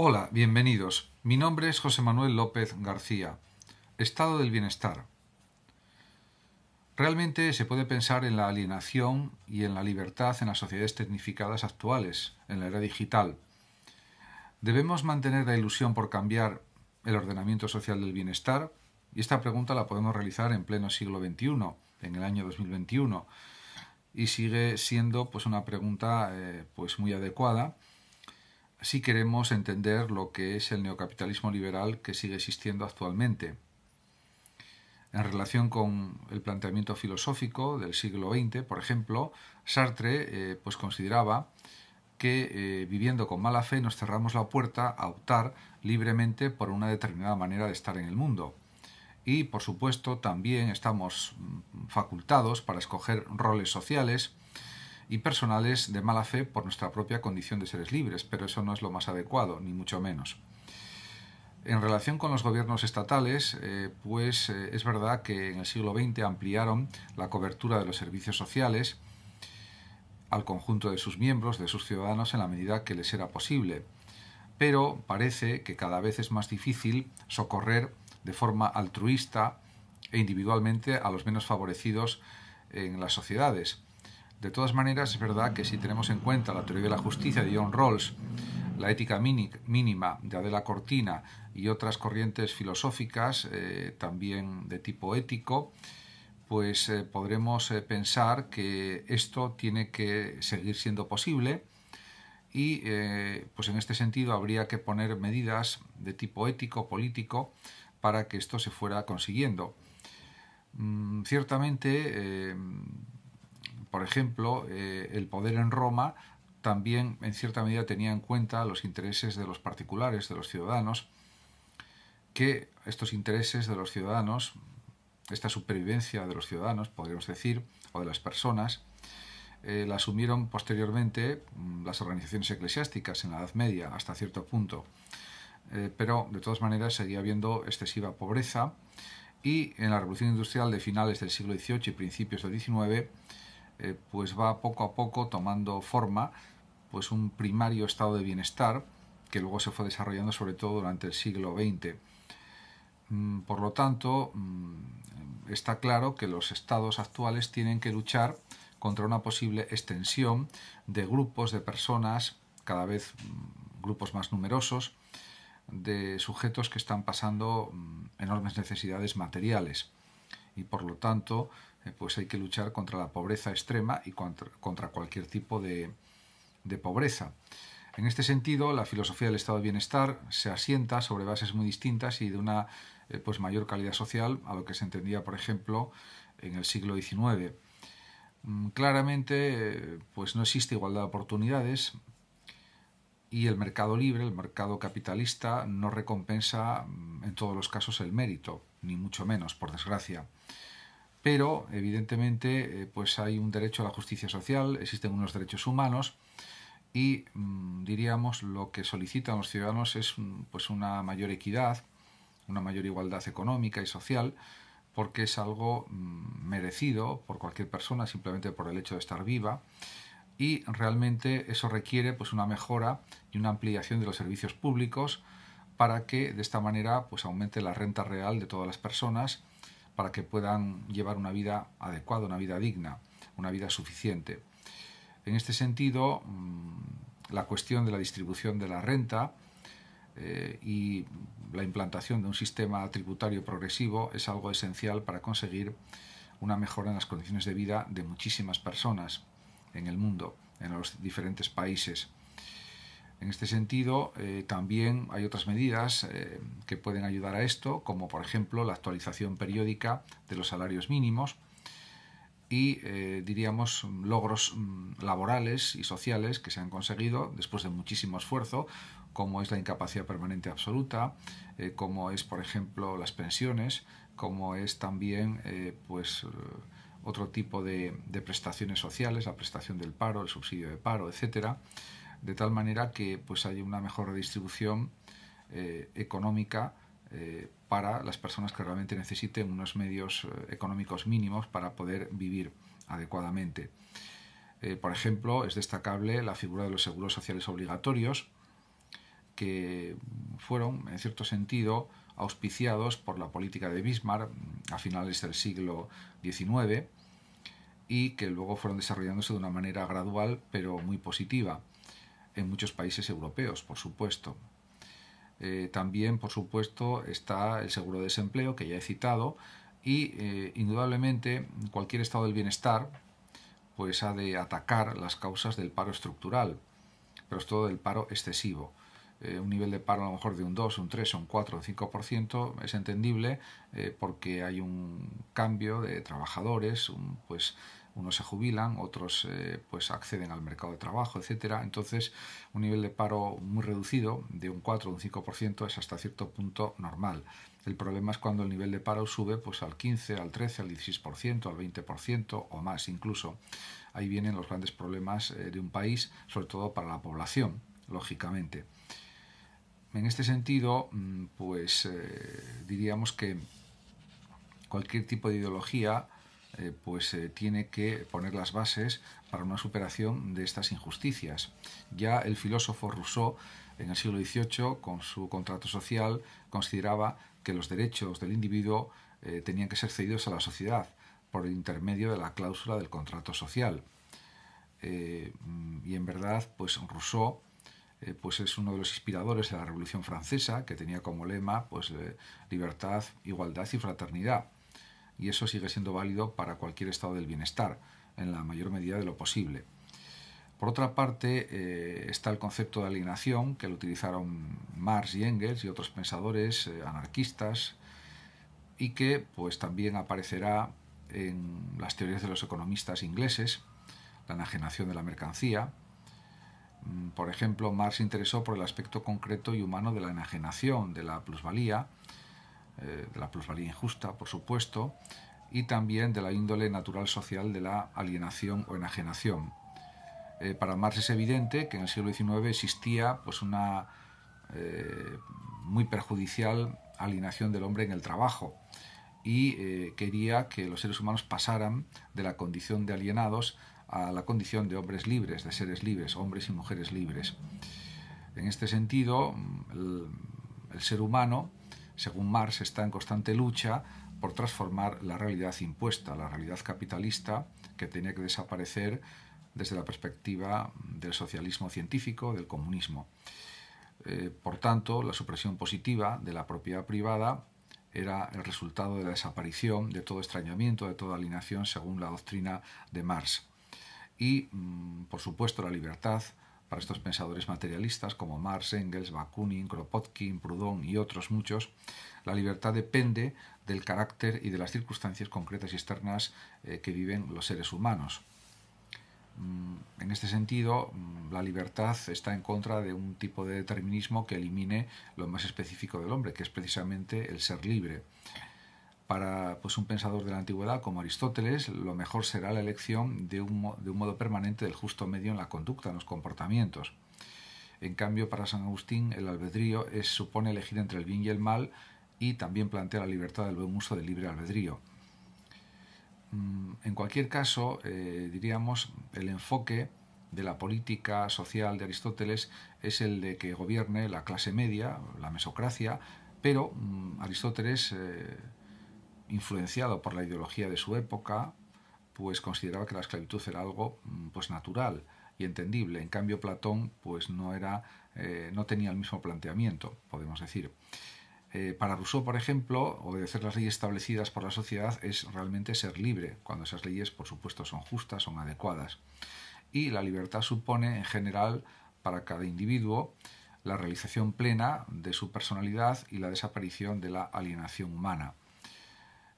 Hola, bienvenidos. Mi nombre es José Manuel López García. Estado del bienestar. Realmente se puede pensar en la alienación y en la libertad en las sociedades tecnificadas actuales, en la era digital. ¿Debemos mantener la ilusión por cambiar el ordenamiento social del bienestar? Y esta pregunta la podemos realizar en pleno siglo XXI, en el año 2021, y sigue siendo pues una pregunta eh, pues muy adecuada si queremos entender lo que es el neocapitalismo liberal que sigue existiendo actualmente. En relación con el planteamiento filosófico del siglo XX, por ejemplo, Sartre eh, pues consideraba que eh, viviendo con mala fe nos cerramos la puerta a optar libremente por una determinada manera de estar en el mundo. Y, por supuesto, también estamos mm, facultados para escoger roles sociales y personales de mala fe por nuestra propia condición de seres libres, pero eso no es lo más adecuado, ni mucho menos. En relación con los gobiernos estatales, eh, pues eh, es verdad que en el siglo XX ampliaron la cobertura de los servicios sociales al conjunto de sus miembros, de sus ciudadanos, en la medida que les era posible. Pero parece que cada vez es más difícil socorrer de forma altruista e individualmente a los menos favorecidos en las sociedades. De todas maneras, es verdad que si tenemos en cuenta la teoría de la justicia de John Rawls, la ética mínima de Adela Cortina y otras corrientes filosóficas, eh, también de tipo ético, pues eh, podremos eh, pensar que esto tiene que seguir siendo posible y pues en este sentido habría que poner medidas de tipo ético, político, para que esto se fuera consiguiendo. Mm, ciertamente, por ejemplo, eh, el poder en Roma también en cierta medida tenía en cuenta los intereses de los particulares, de los ciudadanos, que estos intereses de los ciudadanos, esta supervivencia de los ciudadanos, podríamos decir, o de las personas, eh, la asumieron posteriormente mm, las organizaciones eclesiásticas en la Edad Media, hasta cierto punto. Eh, pero de todas maneras seguía habiendo excesiva pobreza y en la Revolución Industrial de finales del siglo XVIII y principios del XIX eh, pues va poco a poco tomando forma pues un primario estado de bienestar que luego se fue desarrollando sobre todo durante el siglo XX. Mm, por lo tanto, mm, está claro que los estados actuales tienen que luchar contra una posible extensión de grupos de personas, cada vez mm, grupos más numerosos, de sujetos que están pasando enormes necesidades materiales y por lo tanto eh, pues hay que luchar contra la pobreza extrema y contra, cualquier tipo de, pobreza. En este sentido, la filosofía del estado de bienestar se asienta sobre bases muy distintas y de una eh, pues mayor calidad social a lo que se entendía, por ejemplo, en el siglo XIX. Mm, claramente, eh, pues no existe igualdad de oportunidades y el mercado libre, el mercado capitalista, no recompensa mm, en todos los casos el mérito, ni mucho menos, por desgracia. Pero, evidentemente, eh, pues hay un derecho a la justicia social, existen unos derechos humanos y, mm, diríamos, lo que solicitan los ciudadanos es mm, pues, una mayor equidad, una mayor igualdad económica y social, porque es algo merecido por cualquier persona, simplemente por el hecho de estar viva y realmente eso requiere pues una mejora y una ampliación de los servicios públicos para que de esta manera pues aumente la renta real de todas las personas para que puedan llevar una vida adecuada, una vida digna, una vida suficiente. En este sentido, mm, la cuestión de la distribución de la renta eh, y la implantación de un sistema tributario progresivo es algo esencial para conseguir una mejora en las condiciones de vida de muchísimas personas en el mundo, en los diferentes países. En este sentido, eh, también hay otras medidas eh, que pueden ayudar a esto, como por ejemplo la actualización periódica de los salarios mínimos y, eh, diríamos, logros mm, laborales y sociales que se han conseguido después de muchísimo esfuerzo, como es la incapacidad permanente absoluta, como es, por ejemplo, las pensiones, como es también, pues, otro tipo de, prestaciones sociales, la prestación del paro, el subsidio de paro, etcétera, de tal manera que pues hay una mejor redistribución eh, económica eh, para las personas que realmente necesiten unos medios eh, económicos mínimos para poder vivir adecuadamente. por ejemplo, es destacable la figura de los seguros sociales obligatorios, que fueron, en cierto sentido, auspiciados por la política de Bismarck a finales del siglo XIX y que luego fueron desarrollándose de una manera gradual pero muy positiva en muchos países europeos, por supuesto. Eh, también, por supuesto, está el seguro de desempleo que ya he citado y eh, indudablemente cualquier estado del bienestar pues ha de atacar las causas del paro estructural, pero es todo del paro excesivo. Eh, un nivel de paro a lo mejor de un 2, un 3, un 4, un 5% es entendible porque hay un cambio de trabajadores, un, pues unos se jubilan, otros eh, pues acceden al mercado de trabajo, etcétera. Entonces, un nivel de paro muy reducido, de un 4 o un 5%, es hasta cierto punto normal. El problema es cuando el nivel de paro sube pues al 15, al 13, al 16%, al 20% o más incluso. Ahí vienen los grandes problemas eh, de un país, sobre todo para la población, lógicamente. En este sentido, mm, pues eh, diríamos que cualquier tipo de ideología eh, pues eh, tiene que poner las bases para una superación de estas injusticias. Ya el filósofo Rousseau en el siglo XVIII, con su contrato social, consideraba que los derechos del individuo eh, tenían que ser cedidos a la sociedad por el intermedio de la cláusula del contrato social. y en verdad, pues Rousseau pues es uno de los inspiradores de la Revolución Francesa, que tenía como lema pues, libertad, igualdad y fraternidad y eso sigue siendo válido para cualquier estado del bienestar, en la mayor medida de lo posible. Por otra parte, eh, está el concepto de alienación que lo utilizaron Marx y Engels y otros pensadores eh, anarquistas y que pues también aparecerá en las teorías de los economistas ingleses, la enajenación de la mercancía. Mm, por ejemplo, Marx se interesó por el aspecto concreto y humano de la enajenación, de la plusvalía, eh, de la plusvalía injusta, por supuesto, y también de la índole natural social de la alienación o enajenación. Eh, para Marx es evidente que en el siglo XIX existía pues, una eh, muy perjudicial alienación del hombre en el trabajo y quería que los seres humanos pasaran de la condición de alienados a la condición de hombres libres, de seres libres, hombres y mujeres libres. En este sentido, el ser humano según Marx, está en constante lucha por transformar la realidad impuesta, la realidad capitalista, que tenía que desaparecer desde la perspectiva del socialismo científico, del comunismo. Eh, por tanto, la supresión positiva de la propiedad privada era el resultado de la desaparición de todo extrañamiento, de toda alineación según la doctrina de Marx. Y, mm, por supuesto, la libertad para estos pensadores materialistas como Marx, Engels, Bakunin, Kropotkin, Proudhon y otros muchos, la libertad depende del carácter y de las circunstancias concretas y externas eh, que viven los seres humanos. Mm, en este sentido, mm, la libertad está en contra de un tipo de determinismo que elimine lo más específico del hombre, que es precisamente el ser libre. Para pues, un pensador de la antigüedad como Aristóteles, lo mejor será la elección de un, modo permanente del justo medio en la conducta, en los comportamientos. En cambio, para San Agustín, el albedrío es, supone elegir entre el bien y el mal y también plantea la libertad del buen uso del libre albedrío. Mm, en cualquier caso, eh, diríamos, el enfoque de la política social de Aristóteles es el de que gobierne la clase media, la mesocracia, pero mm, Aristóteles eh, influenciado por la ideología de su época, pues consideraba que la esclavitud era algo mm, pues natural y entendible. En cambio, Platón pues no era, eh, no tenía el mismo planteamiento, podemos decir. Eh, para Rousseau, por ejemplo, obedecer las leyes establecidas por la sociedad es realmente ser libre, cuando esas leyes, por supuesto, son justas, son adecuadas. Y la libertad supone, en general, para cada individuo, la realización plena de su personalidad y la desaparición de la alienación humana.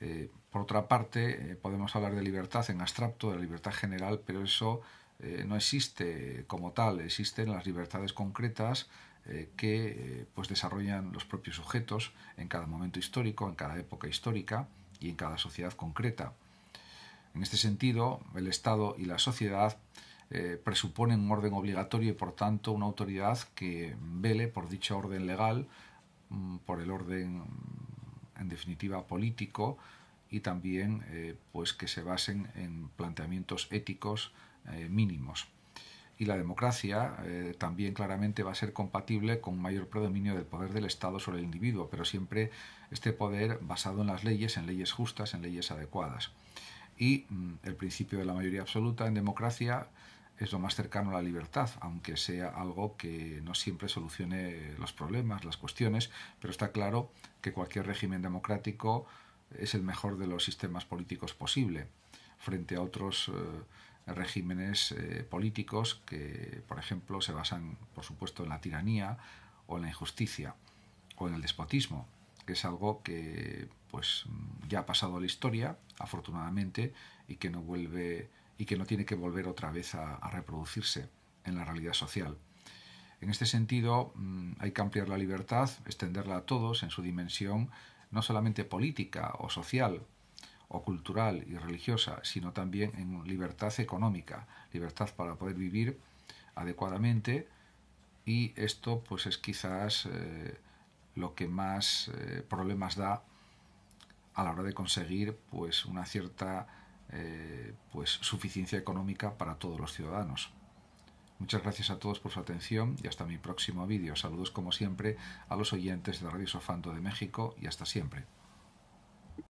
Eh, por otra parte, eh, podemos hablar de libertad en abstracto, de la libertad general, pero eso eh, no existe como tal, existen las libertades concretas que pues desarrollan los propios sujetos en cada momento histórico, en cada época histórica y en cada sociedad concreta. En este sentido, el Estado y la sociedad presuponen un orden obligatorio y por tanto una autoridad que vele por dicho orden legal, mm, por el orden en definitiva político y también eh, pues que se basen en planteamientos éticos eh, mínimos. Y la democracia eh, también claramente va a ser compatible con un mayor predominio del poder del Estado sobre el individuo, pero siempre este poder basado en las leyes, en leyes justas, en leyes adecuadas. Y mm, el principio de la mayoría absoluta en democracia es lo más cercano a la libertad, aunque sea algo que no siempre solucione los problemas, las cuestiones, pero está claro que cualquier régimen democrático es el mejor de los sistemas políticos posible frente a otros eh, regímenes eh, políticos que, por ejemplo, se basan, por supuesto, en la tiranía o en la injusticia o en el despotismo, que es algo que pues ya ha pasado la historia, afortunadamente, y que no vuelve y que no tiene que volver otra vez a, reproducirse en la realidad social. En este sentido, mm, hay que ampliar la libertad, extenderla a todos en su dimensión no solamente política o social o cultural y religiosa, sino también en libertad económica, libertad para poder vivir adecuadamente y esto pues es quizás eh, lo que más eh, problemas da a la hora de conseguir pues una cierta eh, pues suficiencia económica para todos los ciudadanos. Muchas gracias a todos por su atención y hasta mi próximo vídeo. Saludos como siempre a los oyentes de Radio Sofando de México y hasta siempre.